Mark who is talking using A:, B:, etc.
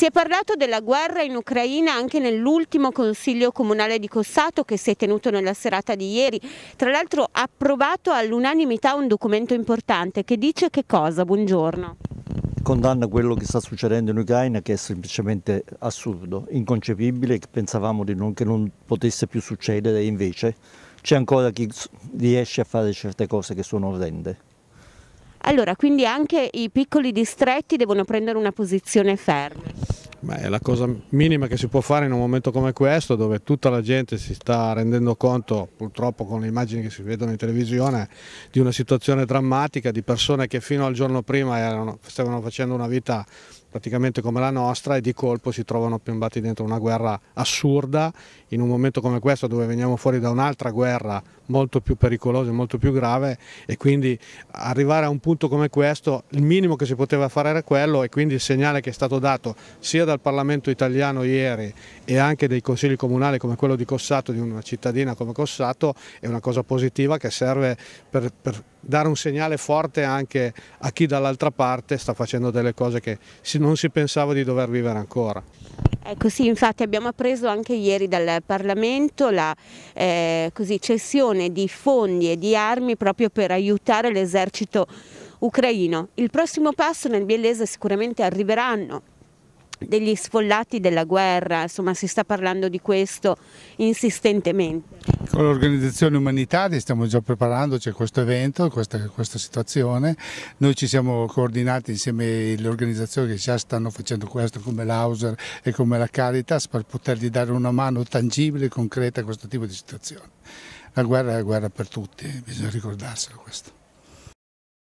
A: Si è parlato della guerra in Ucraina anche nell'ultimo Consiglio Comunale di Cossato che si è tenuto nella serata di ieri, tra l'altro ha approvato all'unanimità un documento importante che dice che cosa? Buongiorno.
B: Condanna quello che sta succedendo in Ucraina che è semplicemente assurdo, inconcepibile, che pensavamo non, che non potesse più succedere e invece c'è ancora chi riesce a fare certe cose che sono orrende.
A: Allora, quindi anche i piccoli distretti devono prendere una posizione ferma.
C: Beh, la cosa minima che si può fare in un momento come questo, dove tutta la gente si sta rendendo conto, purtroppo con le immagini che si vedono in televisione, di una situazione drammatica, di persone che fino al giorno prima erano, stavano facendo una vita praticamente come la nostra e di colpo si trovano piombati dentro una guerra assurda in un momento come questo dove veniamo fuori da un'altra guerra molto più pericolosa e molto più grave e quindi arrivare a un punto come questo il minimo che si poteva fare era quello e quindi il segnale che è stato dato sia da dal Parlamento italiano ieri e anche dei consigli comunali come quello di Cossato, di una cittadina come Cossato, è una cosa positiva che serve per, per dare un segnale forte anche a chi dall'altra parte sta facendo delle cose che non si pensava di dover vivere ancora.
A: Ecco sì, infatti abbiamo appreso anche ieri dal Parlamento la eh, così, cessione di fondi e di armi proprio per aiutare l'esercito ucraino. Il prossimo passo nel biellese sicuramente arriveranno degli sfollati della guerra, insomma si sta parlando di questo insistentemente.
D: Con l'organizzazione umanitaria stiamo già preparandoci a questo evento, questa, questa, situazione, noi ci siamo coordinati insieme alle organizzazioni che già stanno facendo questo come l'Auser e come la Caritas per potergli dare una mano tangibile e concreta a questo tipo di situazione. La guerra è la guerra per tutti, eh, bisogna ricordarselo questo.